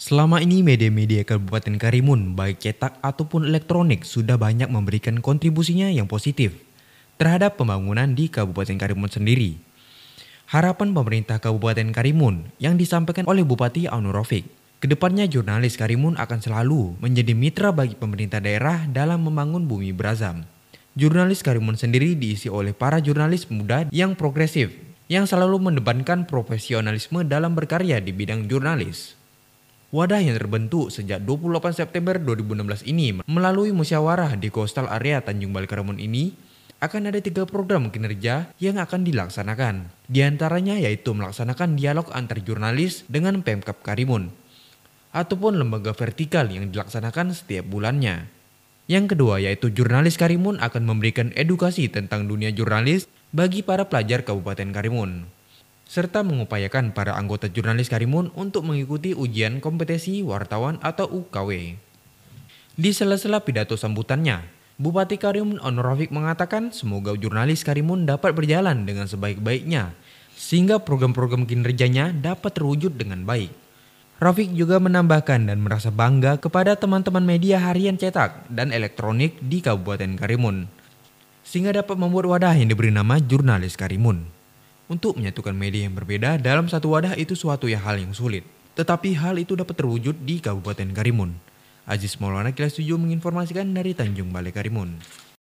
Selama ini media-media Kabupaten Karimun baik cetak ataupun elektronik sudah banyak memberikan kontribusinya yang positif terhadap pembangunan di Kabupaten Karimun sendiri. Harapan pemerintah Kabupaten Karimun yang disampaikan oleh Bupati Anu Rofik, kedepannya jurnalis Karimun akan selalu menjadi mitra bagi pemerintah daerah dalam membangun bumi berazam. Jurnalis Karimun sendiri diisi oleh para jurnalis muda yang progresif, yang selalu mendebankan profesionalisme dalam berkarya di bidang jurnalis. Wadah yang terbentuk sejak 28 September 2016 ini melalui musyawarah di Coastal Area Tanjung Balai ini akan ada tiga program kinerja yang akan dilaksanakan. Di antaranya yaitu melaksanakan dialog antar jurnalis dengan Pemkap Karimun ataupun lembaga vertikal yang dilaksanakan setiap bulannya. Yang kedua yaitu jurnalis Karimun akan memberikan edukasi tentang dunia jurnalis bagi para pelajar Kabupaten Karimun serta mengupayakan para anggota jurnalis Karimun untuk mengikuti ujian kompetensi wartawan atau UKW. Di sela-sela pidato sambutannya, Bupati Karimun Onur Rafiq mengatakan semoga jurnalis Karimun dapat berjalan dengan sebaik-baiknya, sehingga program-program kinerjanya dapat terwujud dengan baik. Rafiq juga menambahkan dan merasa bangga kepada teman-teman media harian cetak dan elektronik di Kabupaten Karimun, sehingga dapat membuat wadah yang diberi nama Jurnalis Karimun. Untuk menyatukan media yang berbeda dalam satu wadah itu suatu yang hal yang sulit. Tetapi hal itu dapat terwujud di Kabupaten Karimun. Aziz Maulana Kilas 7 menginformasikan dari Tanjung Balai Karimun.